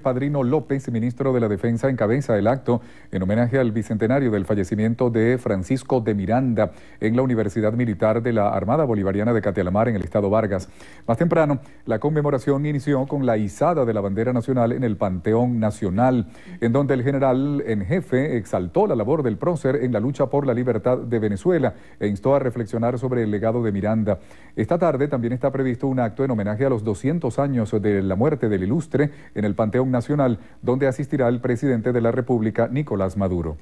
Padrino López, ministro de la Defensa, encabeza el acto en homenaje al bicentenario del fallecimiento de Francisco de Miranda en la Universidad Militar de la Armada Bolivariana de Catalamar en el estado Vargas. Más temprano, la conmemoración inició con la izada de la bandera nacional en el Panteón Nacional, en donde el general en jefe exaltó la labor del prócer en la lucha por la libertad de Venezuela e instó a reflexionar sobre el legado de Miranda. Esta tarde también está previsto un acto en homenaje a los 200 años de la muerte del ilustre en el Panteón Nacional, donde asistirá el presidente de la República, Nicolás Maduro.